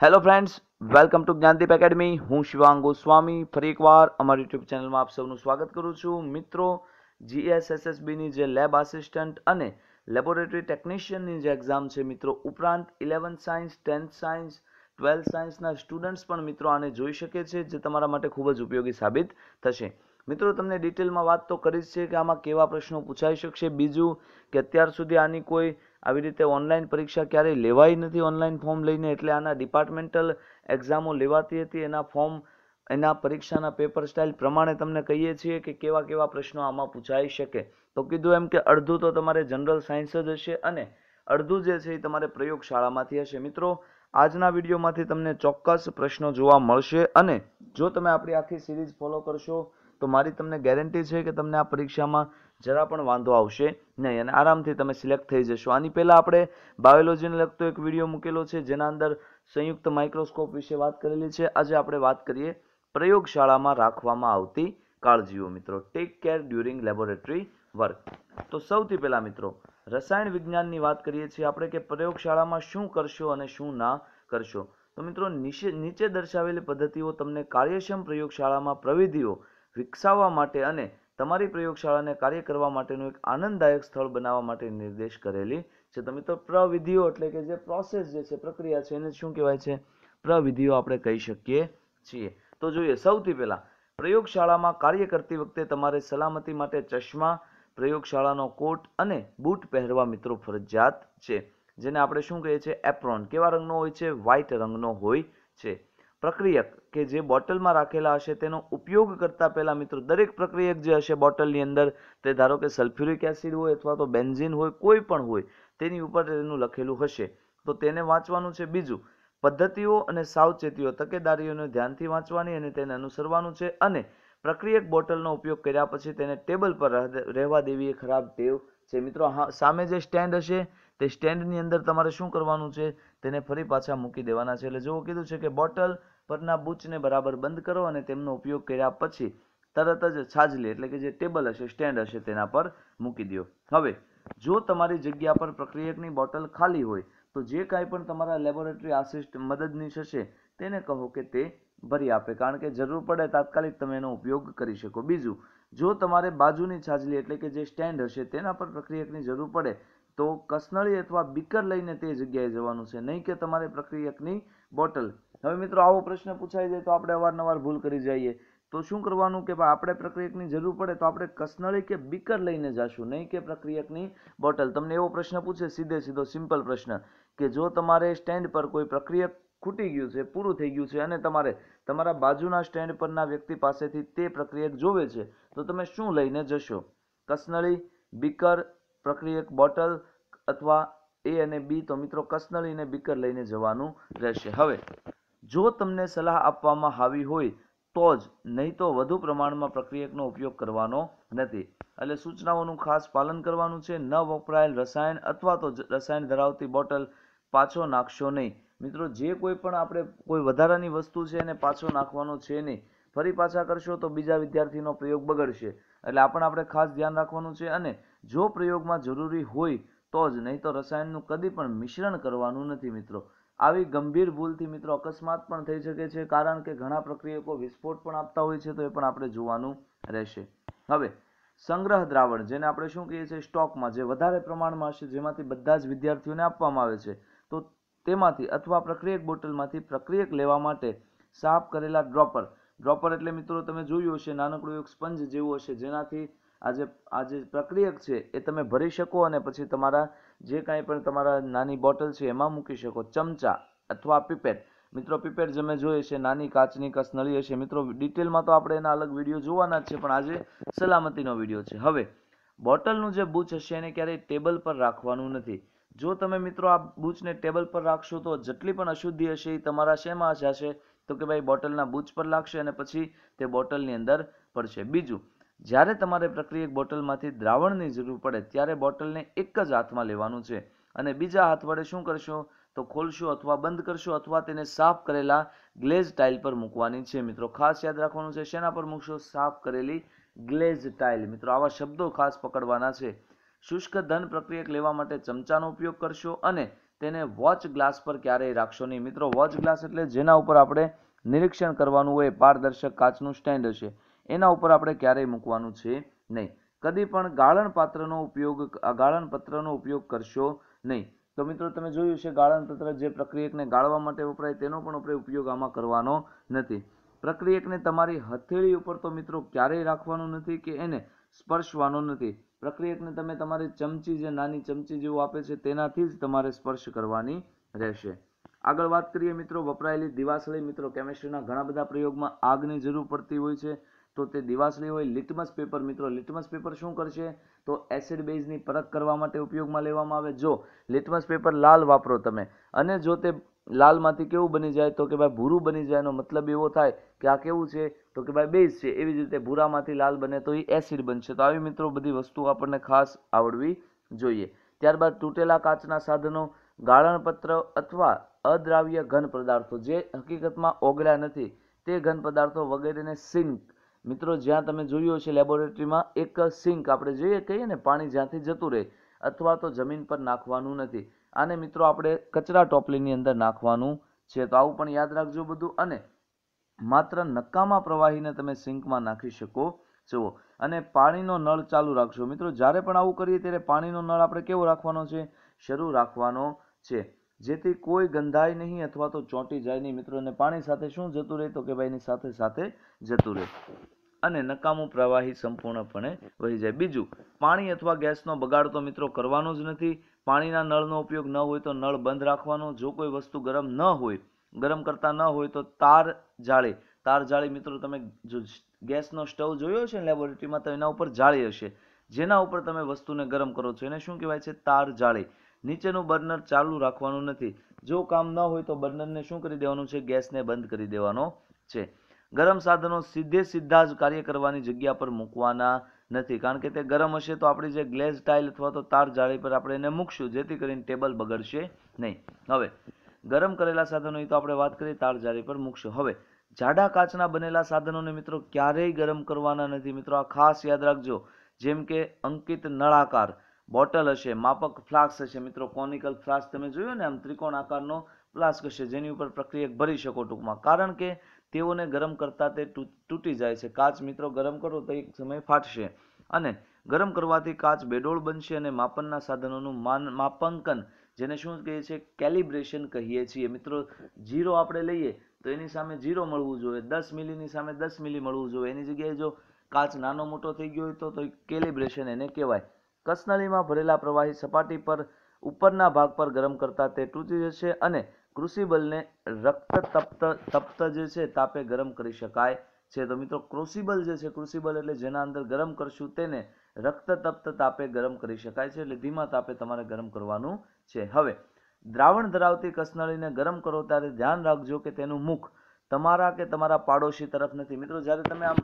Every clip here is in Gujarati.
hello friends welcome to Gyandeep academy હું શિવાંગ ગોસ્વામી ફરી એકવાર અમારી યુટ્યુબ ચેનલમાં આપ સૌનું સ્વાગત કરું છું મિત્રો જીએસએસએસબીની જે લેબ આસિસ્ટન્ટ અને લેબોરેટરી ટેકનિશિયનની જે એક્ઝામ છે મિત્રો ઉપરાંત eleventh science tenth science twelfth સાયન્સના સ્ટુડન્ટ્સ પણ મિત્રો આને જોઈ શકે છે જે તમારા માટે ખૂબ જ ઉપયોગી સાબિત થશે મિત્રો તમને ડિટેલમાં વાત તો કરી છે કે આમાં કેવા પ્રશ્નો પૂછાઈ શકશે બીજું કે અત્યાર સુધી આની કોઈ આવી રીતે ઓનલાઈન પરીક્ષા ક્યારેય લેવાઈ નથી ઓનલાઈન ફોર્મ લઈને એટલે આના ડિપાર્ટમેન્ટલ એક્ઝામો લેવાતી હતી એના ફોર્મ એના પરીક્ષાના પેપર સ્ટાઇલ પ્રમાણે તમને કહીએ છીએ કે કેવા કેવા પ્રશ્નો આમાં પૂછાઈ શકે તો કીધું એમ કે અડધું તો તમારે જનરલ સાયન્સ જ હશે અને અડધું જે છે એ તમારે પ્રયોગશાળામાંથી હશે મિત્રો આજના વિડીયોમાંથી તમને ચોક્કસ પ્રશ્નો જોવા મળશે અને જો તમે આપણી આખી સિરીઝ ફોલો કરશો તો મારી તમને ગેરંટી છે કે તમને આ પરીક્ષામાં જરા પણ વાંધો આવશે નહીં અને આરામથી તમે સિલેક્ટ થઈ જશો આની પહેલાં આપણે બાયોલોજીને લગતો એક વિડીયો મૂકેલો છે જેના અંદર સંયુક્ત માઇક્રોસ્કોપ વિશે વાત કરેલી છે આજે આપણે વાત કરીએ પ્રયોગશાળામાં રાખવામાં આવતી કાળજીઓ મિત્રો take care during laboratory work તો સૌથી પહેલાં મિત્રો રસાયણ વિજ્ઞાનની વાત કરીએ છીએ આપણે કે પ્રયોગશાળામાં શું કરશો અને શું ના કરશો તો મિત્રો નીચે દર્શાવેલી પદ્ધતિઓ તમને કાર્યક્ષમ પ્રયોગશાળામાં પ્રવિધિઓ વિકસાવવા માટે અને તમારી પ્રયોગશાળાને કાર્ય કરવા માટેનું એક આનંદદાયક સ્થળ બનાવવા માટે નિર્દેશ કરેલી છે તો મિત્રો પ્રવિધિઓ એટલે કે જે પ્રોસેસ જે છે પ્રક્રિયા છે એને શું કહેવાય છે પ્રવિધિઓ આપણે કહી શકીએ છીએ તો જોઈએ સૌથી પહેલાં પ્રયોગશાળામાં કાર્ય કરતી વખતે તમારે સલામતી માટે ચશ્મા પ્રયોગશાળાનો કોટ અને બૂટ પહેરવા મિત્રો ફરજિયાત છે જેને આપણે શું કહીએ છીએ એપ્રોન કેવા રંગનો હોય છે વ્હાઇટ રંગનો હોય છે પ્રક્રિયક કે જે બોટલમાં રાખેલા હશે તેનો ઉપયોગ કરતા પહેલાં મિત્રો દરેક પ્રક્રિયક જે હશે બોટલની અંદર તે ધારો કે સલ્ફ્યુરિક એસિડ હોય અથવા તો બેન્ઝિન હોય કોઈ પણ હોય તેની ઉપર તેનું લખેલું હશે તો તેને વાંચવાનું છે બીજું પદ્ધતિઓ અને સાવચેતીઓ તકેદારીઓને ધ્યાનથી વાંચવાની અને તેને અનુસરવાનું છે અને પ્રક્રિયક બોટલનો ઉપયોગ કર્યા પછી તેને ટેબલ પર રહેવા દેવી એ ખરાબ ટેવ છે મિત્રો સામે જે સ્ટેન્ડ હશે તે સ્ટેન્ડની અંદર તમારે શું કરવાનું છે તેને ફરી પાછા મૂકી દેવાના છે એટલે જેવું કીધું છે કે બોટલ પરના બૂચને બરાબર બંધ કરો અને તેમનો ઉપયોગ કર્યા પછી તરત જ છાજલી એટલે કે જે ટેબલ હશે સ્ટેન્ડ હશે તેના પર મૂકી દો હવે જો તમારી જગ્યા પર પ્રક્રિયકની બોટલ ખાલી હોય તો જે કાંઈ પણ તમારા લેબોરેટરી આસિસ્ટ મદદનીશ હશે તેને કહો કે તે ભરી આપે કારણ કે જરૂર પડે તાત્કાલિક તમે એનો ઉપયોગ કરી શકો બીજું જો તમારે બાજુની છાજલી એટલે કે જે સ્ટેન્ડ હશે તેના પર પ્રક્રિયકની જરૂર પડે તો કસનળી અથવા બીકર લઈને તે જગ્યાએ જવાનું છે નહીં કે તમારે પ્રક્રિયકની બોટલ હવે મિત્રો આવો પ્રશ્ન પૂછાઈ જાય તો આપણે અવારનવાર ભૂલ કરી જઈએ તો શું કરવાનું કે ભાઈ આપણે પ્રક્રિયકની જરૂર પડે તો આપણે કસનળી કે બીકર લઈને જશું નહીં કે પ્રક્રિયકની બોટલ તમને એવો પ્રશ્ન પૂછે સીધે સીધો સિમ્પલ પ્રશ્ન કે જો તમારે સ્ટેન્ડ પર કોઈ પ્રક્રિયક ખૂટી ગયું છે પૂરું થઈ ગયું છે અને તમારે તમારા બાજુના સ્ટેન્ડ પરના વ્યક્તિ પાસેથી તે પ્રક્રિયક જોવે છે તો તમે શું લઈને જશો કસનળી બીકર પ્રક્રિયક બોટલ અથવા એ અને બી તો મિત્રો કસનળીને બીકર લઈને જવાનું રહેશે હવે જો તમને સલાહ આપવામાં આવી હોય તો જ નહીં તો વધુ પ્રમાણમાં પ્રક્રિયકનો ઉપયોગ કરવાનો નથી એટલે સૂચનાઓનું ખાસ પાલન કરવાનું છે ન વપરાયેલ રસાયણ અથવા તો રસાયણ ધરાવતી બોટલ પાછો નાખશો નહીં મિત્રો જે કોઈ પણ આપણે કોઈ વધારાની વસ્તુ છે એને પાછો નાખવાનો છે નહીં ફરી પાછા કરશો તો બીજા વિદ્યાર્થીનો પ્રયોગ બગડશે એટલે આ પણ આપણે ખાસ ધ્યાન રાખવાનું છે અને જો પ્રયોગમાં જરૂરી હોય તો જ નહીં તો રસાયણનું કદી પણ મિશ્રણ કરવાનું નથી મિત્રો આવી ગંભીર ભૂલથી મિત્રો અકસ્માત પણ થઈ શકે છે કારણ કે ઘણા પ્રક્રિયકો વિસ્ફોટ પણ આપતા હોય છે તો એ પણ આપણે જોવાનું રહેશે હવે સંગ્રહ દ્રાવણ જેને આપણે શું કહીએ છીએ સ્ટોકમાં જે વધારે પ્રમાણમાં હશે જેમાંથી બધા જ વિદ્યાર્થીઓને આપવામાં આવે છે તો તેમાંથી અથવા પ્રક્રિયક બોટલમાંથી પ્રક્રિયક લેવા માટે સાફ કરેલા ડ્રોપર ડ્રોપર એટલે મિત્રો તમે જોયું હશે નાનકડું એક સ્પંજ જેવું હશે જેનાથી આજે આજે પ્રક્રિયક છે એ તમે ભરી શકો અને પછી તમારા જે કાંઈ પણ તમારા નાની બોટલ છે એમાં મૂકી શકો ચમચા અથવા પીપેટ મિત્રો પીપેટ જે જોઈએ છે નાની કાચની કસનળી હશે મિત્રો ડિટેલમાં તો આપણે એના અલગ વિડીયો જોવાના જ છે પણ આજે સલામતીનો વિડીયો છે હવે બોટલનું જે બૂચ હશે એને ક્યારેય ટેબલ પર રાખવાનું નથી જો તમે મિત્રો આ બૂચને ટેબલ પર રાખશો તો જેટલી પણ અશુદ્ધિ હશે એ તમારા શેમાં જશે તો કે ભાઈ બોટલના બૂચ પર લાગશે અને પછી તે બોટલની અંદર પડશે બીજું જ્યારે તમારે પ્રક્રિયક બોટલમાંથી દ્રાવણની જરૂર પડે ત્યારે બોટલને એક જ હાથમાં લેવાનું છે અને બીજા હાથ વડે શું કરશો તો ખોલશો અથવા બંધ કરશો અથવા તેને સાફ કરેલા ગ્લેઝ ટાઇલ પર મૂકવાની છે મિત્રો ખાસ યાદ રાખવાનું છે શેના પર મૂકશો સાફ કરેલી ગ્લેઝ ટાઇલ મિત્રો આવા શબ્દો ખાસ પકડવાના છે શુષ્ક ધન પ્રક્રિયક લેવા માટે ચમચાનો ઉપયોગ કરશો અને તેને વોચ ગ્લાસ પર ક્યારેય રાખશો નહીં મિત્રો વોચ ગ્લાસ એટલે જેના ઉપર આપણે નિરીક્ષણ કરવાનું હોય પારદર્શક કાચનું સ્ટેન્ડ હશે એના ઉપર આપણે ક્યારેય મૂકવાનું છે નહીં કદી પણ ગાળણ પાત્રનો ઉપયોગ ગાળણ પત્રનો ઉપયોગ કરશો નહીં તો મિત્રો તમે જોયું છે ગાળણ પત્ર જે પ્રક્રિયકને ગાળવા માટે વપરાય તેનો પણ આપણે ઉપયોગ આમાં કરવાનો નથી પ્રક્રિયકને તમારી હથેળી ઉપર તો મિત્રો ક્યારેય રાખવાનું નથી કે એને સ્પર્શવાનો નથી પ્રક્રિયકને તમે તમારી ચમચી જે નાની ચમચી જેવું આપે છે તેનાથી જ તમારે સ્પર્શ કરવાની રહેશે આગળ વાત કરીએ મિત્રો વપરાયેલી દિવાસળી મિત્રો કેમેસ્ટ્રીના ઘણા બધા પ્રયોગમાં આગની જરૂર પડતી હોય છે તો તે દિવાસળી હોય લિટમસ પેપર મિત્રો લિટમસ પેપર શું કરશે તો એસિડ બેઝની પરખ કરવા માટે ઉપયોગમાં લેવામાં આવે જો લિટમસ પેપર લાલ વાપરો તમે અને જો તે લાલમાંથી કેવું બની જાય તો કે ભાઈ ભૂરું બની જાયનો મતલબ એવો થાય કે આ કેવું છે તો કે ભાઈ બેઝ છે એવી જ રીતે ભૂરામાંથી લાલ બને તો એ એસિડ બનશે તો આવી મિત્રો બધી વસ્તુ આપણને ખાસ આવડવી જોઈએ ત્યારબાદ તૂટેલા કાચના સાધનો ગાળણપત્ર અથવા અદ્રાવ્ય ઘન પદાર્થો જે હકીકતમાં ઓગળ્યા નથી તે ઘન પદાર્થો વગેરેને સિંક મિત્રો જ્યાં તમે જોયું છે લેબોરેટરીમાં એક સિંક આપણે જોઈએ કહીએ ને પાણી જ્યાંથી જતું રહે અથવા તો જમીન પર નાખવાનું નથી આને મિત્રો આપણે કચરા ટોપલીની અંદર નાખવાનું છે તો આવું પણ યાદ રાખજો બધું અને માત્ર નકામા પ્રવાહીને તમે સિંકમાં નાખી શકો છો અને પાણીનો નળ ચાલુ રાખશો મિત્રો જ્યારે પણ આવું કરીએ ત્યારે પાણીનો નળ આપણે કેવો રાખવાનો છે શરૂ રાખવાનો છે જેથી કોઈ ગંધાય નહીં અથવા તો ચોંટી જાય નહીં મિત્રોને પાણી સાથે શું જતું રહે તો કે ભાઈની સાથે સાથે જતું રહે અને નકામું પ્રવાહી સંપૂર્ણપણે વહી જાય બીજું પાણી અથવા ગેસનો બગાડ તો મિત્રો કરવાનો જ નથી પાણીના નળનો ઉપયોગ ન હોય તો નળ બંધ રાખવાનો જો કોઈ વસ્તુ ગરમ ન હોય ગરમ કરતા ન હોય તો તાર જાળે તાર જાળી મિત્રો તમે જો ગેસનો સ્ટવ જોયો છે લેબોરેટરીમાં તો એના ઉપર જાળી હશે જેના ઉપર તમે વસ્તુને ગરમ કરો છો એને શું કહેવાય છે તાર જાળી નીચેનું બર્નર ચાલુ રાખવાનું નથી જો કામ ન હોય તો બર્નરને શું કરી દેવાનું છે ગેસને બંધ કરી દેવાનો છે ગરમ સાધનો સીધે સીધા જ કાર્ય કરવાની જગ્યા પર મૂકવાના નથી કારણ કે તે ગરમ હશે તો આપણી જે ગ્લેઝ ટાઇલ અથવા તો તાર જાળી પર આપણે એને મૂકશું જેથી કરીને ટેબલ બગડશે નહીં હવે ગરમ કરેલા સાધનોની તો આપણે વાત કરીએ તાર જાળી પર મૂકશું હવે જાડા કાચના બનેલા સાધનોને મિત્રો ક્યારેય ગરમ કરવાના નથી મિત્રો આ ખાસ યાદ રાખજો જેમ કે અંકિત નળાકાર બોટલ હશે માપક ફ્લાસ્ક હશે મિત્રો કોનિકલ ફ્લાસ્ક તમે જોયું ને આમ ત્રિકોણ આકારનો ફ્લાસ્ક હશે જેની ઉપર પ્રક્રિયક ભરી શકો ટૂંકમાં કારણ કે તેઓને ગરમ કરતાં તે તૂટી જાય છે કાચ મિત્રો ગરમ કરો તો એક સમય ફાટશે અને ગરમ કરવાથી કાચ બેડોળ બનશે અને માપનના સાધનોનું માન માપાંકન જેને શું કહીએ છીએ કેલિબ્રેશન કહીએ છીએ મિત્રો જીરો આપણે લઈએ તો એની સામે જીરો મળવું જોઈએ દસ મિલીની સામે દસ મિલી મળવું જોઈએ એની જગ્યાએ જો કાચ નાનો મોટો થઈ ગયો હોય તો તો કેલિબ્રેશન એને કહેવાય કસનળીમાં ભરેલા પ્રવાહી સપાટી પર ઉપરના ભાગ પર ગરમ કરતાં તે તૂટી જશે અને ક્રુસિબલને રક્ત તપ્ત તપ્ત જે છે તાપે ગરમ કરી શકાય છે તો મિત્રો ક્રુસિબલ જે છે ક્રુસિબલ એટલે જેના અંદર ગરમ કરશું તેને રક્ત તપ્ત તાપે ગરમ કરી શકાય છે એટલે ધીમા તાપે તમારે ગરમ કરવાનું છે હવે દ્રાવણ ધરાવતી કસનળીને ગરમ કરો ત્યારે ધ્યાન રાખજો કે તેનું મુખ તમારા કે તમારા પાડોશી તરફ નથી મિત્રો જ્યારે તમે આમ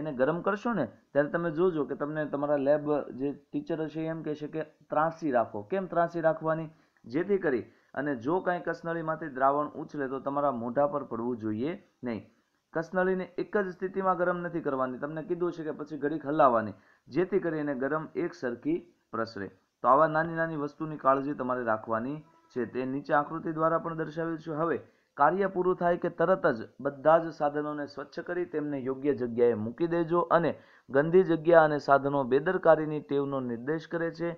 એને ગરમ કરશો ને ત્યારે તમે જોજો કે તમને તમારા લેબ જે ટીચર હશે એમ કહેશે કે ત્રાંસી રાખો કેમ ત્રાંસી રાખવાની જેથી કરી અને જો કાંઈ કસનળીમાંથી દ્રાવણ ઉછળે તો તમારા મોઢા પર પડવું જોઈએ નહીં કસનળીને એક જ સ્થિતિમાં ગરમ નથી કરવાની તમને કીધું છે કે પછી ઘડીક હલાવવાની જેથી કરીને ગરમ એક સરખી પ્રસરે તો આવા નાની નાની વસ્તુની કાળજી તમારે રાખવાની છે તે નીચે આકૃતિ દ્વારા પણ દર્શાવ્યું છે હવે કાર્ય પૂરું થાય કે તરત જ બધા જ સાધનોને સ્વચ્છ કરી તેમને યોગ્ય જગ્યાએ મૂકી દેજો અને ગંદી જગ્યા અને સાધનો બેદરકારીની ટેવનો નિર્દેશ કરે છે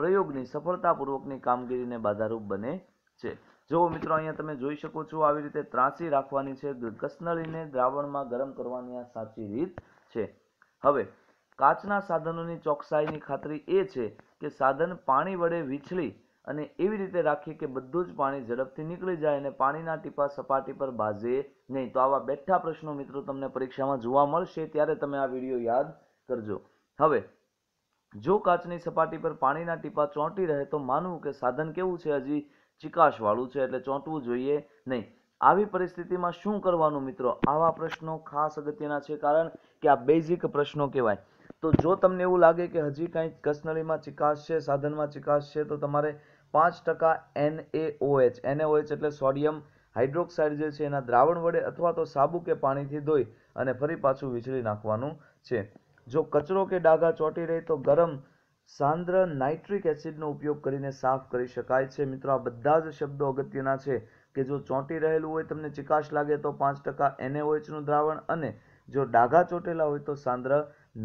પ્રયોગની સફળતાપૂર્વકની કામગીરીને બાધારૂપ બને છે જો મિત્રો અહીંયા તમે જોઈ શકો છો આવી રીતે ત્રાસી રાખવાની છે કસનળીને દ્રાવણમાં ગરમ કરવાની આ સાચી રીત છે હવે કાચના સાધનોની ચોકસાઈની ખાતરી એ છે કે સાધન પાણી વડે વીછળી અને એવી રીતે રાખીએ કે બધું જ પાણી ઝડપથી નીકળી જાય અને પાણીના ટીપા સપાટી પર ભાજે નહીં તો આવા બેઠા પ્રશ્નો મિત્રો તમને પરીક્ષામાં જોવા મળશે ત્યારે તમે આ વિડીયો યાદ કરજો હવે જો કાચની સપાટી પર પાણીના ટીપા ચોંટી રહે તો માનવું કે સાધન કેવું છે હજી ચિકાશવાળું છે એટલે ચોંટવું જોઈએ નહીં આવી પરિસ્થિતિમાં શું કરવાનું મિત્રો આવા પ્રશ્નો ખાસ અગત્યના છે કારણ કે આ બેઝિક પ્રશ્નો કહેવાય તો જો તમને એવું લાગે કે હજી કંઈક કસનળીમાં ચિકાશ છે સાધનમાં ચિકાશ છે તો તમારે પાંચ ટકા એન એન એનએઓએચ એટલે સોડિયમ હાઇડ્રોક્સાઇડ જે છે એના દ્રાવણ વડે અથવા તો સાબુ કે પાણીથી ધોઈ અને ફરી પાછું વીજળી નાખવાનું છે જો કચરો કે ડાઘા ચોંટી રહે તો ગરમ સાંદ્ર નાઇટ્રિક એસિડનો ઉપયોગ કરીને સાફ કરી શકાય છે મિત્રો આ બધા જ શબ્દો અગત્યના છે કે જો ચોંટી રહેલું હોય તમને ચિકાશ લાગે તો પાંચ ટકા એનએઓએચનું દ્રાવણ અને જો ડાઘા ચોંટેલા હોય તો સાંદ્ર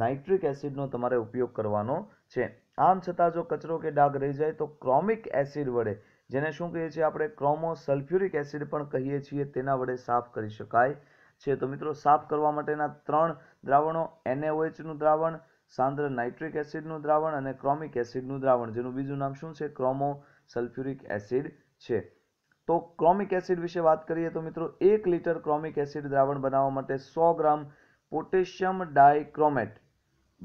નાઇટ્રિક એસિડનો તમારે ઉપયોગ કરવાનો છે આમ છતાં જો કચરો કે ડાઘ રહી જાય તો ક્રોમિક એસિડ વડે જેને શું કહીએ છીએ આપણે ક્રોમો સલ્ફ્યુરિક એસિડ પણ કહીએ છીએ તેના વડે સાફ કરી શકાય છે તો મિત્રો સાફ કરવા માટેના ત્રણ દ્રાવણો એનએઓએચનું દ્રાવણ સાંદ્ર નાઇટ્રિક એસિડનું દ્રાવણ અને ક્રોમિક એસિડનું દ્રાવણ જેનું બીજું નામ શું છે ક્રોમો સલ્ફ્યુરિક એસિડ છે તો ક્રોમિક એસિડ વિશે વાત કરીએ તો મિત્રો એક લિટર ક્રોમિક એસિડ દ્રાવણ બનાવવા માટે સો ગ્રામ પોટેશિયમ ડાયક્રોમેટ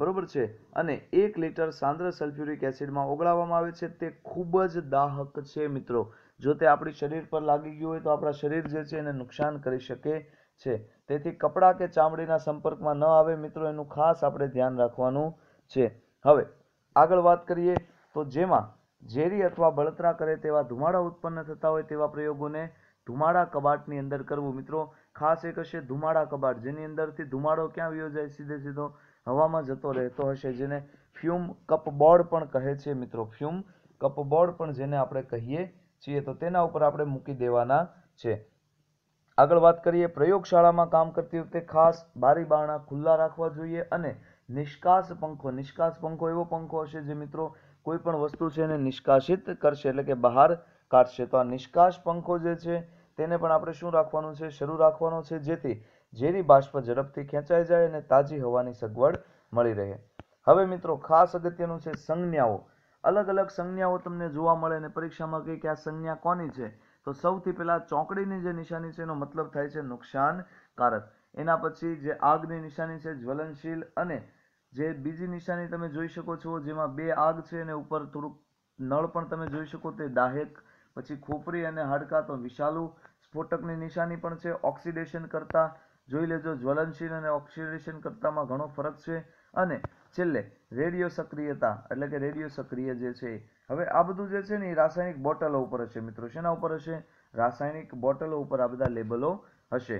બરોબર છે અને એક લિટર સાંદ્ર સલ્ફ્યુરિક એસિડમાં ઓગળાવવામાં આવે છે તે ખૂબ જ દાહક છે મિત્રો જો તે આપણી શરીર પર લાગી ગયું હોય તો આપણા શરીર જે છે એને નુકસાન કરી શકે છે તેથી કપડાં કે ચામડીના સંપર્કમાં ન આવે મિત્રો એનું ખાસ આપણે ધ્યાન રાખવાનું છે હવે આગળ વાત કરીએ તો જેમાં ઝેરી અથવા બળતરા કરે તેવા ધુમાડા ઉત્પન્ન થતા હોય તેવા પ્રયોગોને ધુમાડા કબાટની અંદર કરવું મિત્રો ખાસ એક હશે ધુમાડા કબાટ જેની અંદરથી ધુમાડો ક્યાં વયો જાય સીધે સીધો હવામાં જતો રહેતો હશે જેને ફ્યુમ કપબોર્ડ પણ કહે છે મિત્રો ફ્યુમ કપબોર્ડ પણ જેને આપણે કહીએ છીએ તો તેના ઉપર આપણે મૂકી દેવાના છે આગળ વાત કરીએ પ્રયોગશાળામાં કામ કરતી વખતે ખાસ બારી બારણા ખુલ્લા રાખવા જોઈએ અને નિષ્કાસ પંખો નિષ્કાસ પંખો એવો પંખો હશે જે મિત્રો કોઈ પણ વસ્તુ છે એને નિષ્કાશિત કરશે એટલે કે બહાર કાઢશે તો આ નિષ્કાશ પંખો જે છે તેને પણ આપણે શું રાખવાનું છે શરૂ રાખવાનો છે જેથી ઝેરી બાષ્પ ઝડપથી ખેંચાઈ જાય અને તાજી હવાની સગવડ મળી રહે હવે મિત્રો ખાસ અગત્યનું છે સંજ્ઞાઓ અલગ અલગ સંજ્ઞાઓ તમને જોવા મળે અને પરીક્ષામાં કહે કે આ સંજ્ઞા કોની છે તો સૌથી પહેલાં ચોકડીની જે નિશાની છે એનો મતલબ થાય છે નુકસાનકારક એના પછી જે આગની નિશાની છે જ્વલનશીલ અને જે બીજી નિશાની તમે જોઈ શકો છો જેમાં બે આગ છે અને ઉપર થોડુંક નળ પણ તમે જોઈ શકો તે દાહેક પછી ખોપરી અને હાડકા તો વિશાલુ સ્ફોટકની નિશાની પણ છે ઓક્સિડેશન કરતાં જોઈ લેજો જ્વલનશીલ અને ઓક્સિડેશન કરતામાં ઘણો ફરક છે અને છેલ્લે રેડિયો સક્રિયતા એટલે કે રેડિયો સક્રિય જે છે હવે આ બધું જે છે ને એ રાસાયણિક બોટલો ઉપર હશે મિત્રો શેના ઉપર હશે રાસાયણિક બોટલો ઉપર આ બધા લેબલો હશે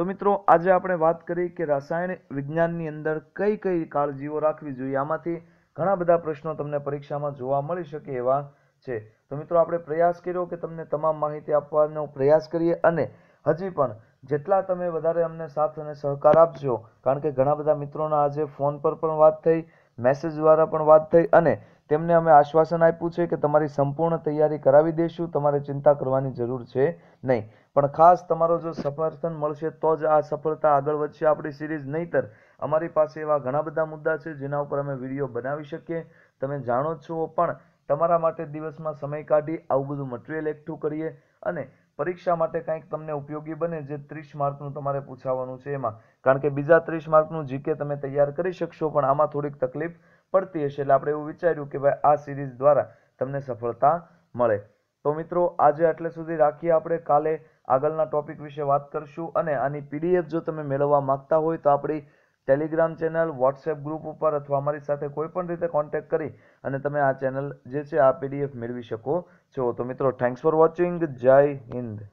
તો મિત્રો આજે આપણે વાત કરી કે રસાયણ વિજ્ઞાનની અંદર કઈ કઈ કાળજીઓ રાખવી જોઈએ આમાંથી ઘણા બધા પ્રશ્નો તમને પરીક્ષામાં જોવા મળી શકે એવા છે તો મિત્રો આપણે પ્રયાસ કર્યો કે તમને તમામ માહિતી આપવાનો પ્રયાસ કરીએ અને હજી પણ જેટલા તમે વધારે અમને સાથ અને સહકાર આપજો કારણ કે ઘણા બધા મિત્રોના આજે ફોન પર પણ વાત થઈ મેસેજ દ્વારા પણ વાત થઈ અને તેમને અમે આશ્વાસન આપ્યું છે કે તમારી સંપૂર્ણ તૈયારી કરાવી દઈશું તમારે ચિંતા કરવાની જરૂર છે નહીં પણ ખાસ તમારો જો સમર્થન મળશે તો જ આ સફળતા આગળ વધશે આપણી સિરીઝ નહીંતર અમારી પાસે એવા ઘણા બધા મુદ્દા છે જેના ઉપર અમે વિડીયો બનાવી શકીએ તમે જાણો છો પણ તમારા માટે દિવસમાં સમય કાઢી આવું બધું મટીરિયલ એકઠું કરીએ અને પરીક્ષા માટે કંઈક તમને ઉપયોગી બને જે ત્રીસ માર્કનું તમારે પૂછાવાનું છે એમાં કારણ કે બીજા ત્રીસ માર્કનું જીકે તમે તૈયાર કરી શકશો પણ આમાં થોડીક તકલીફ પડતી હશે એટલે આપણે એવું વિચાર્યું કે ભાઈ આ સિરીઝ દ્વારા તમને સફળતા મળે તો મિત્રો આજે આટલે સુધી રાખીએ આપણે કાલે આગળના ટોપિક વિશે વાત કરશું અને આની પીડીએફ જો તમે મેળવવા માંગતા હોય તો આપણી ટેલિગ્રામ ચેનલ વોટ્સએપ ગ્રુપ ઉપર અથવા અમારી સાથે કોઈ પણ રીતે કોન્ટેક્ટ કરી અને તમે આ ચેનલ જે છે આ પીડીએફ મેળવી શકો છો તો મિત્રો થેન્ક્સ ફોર વોચિંગ જય હિન્દ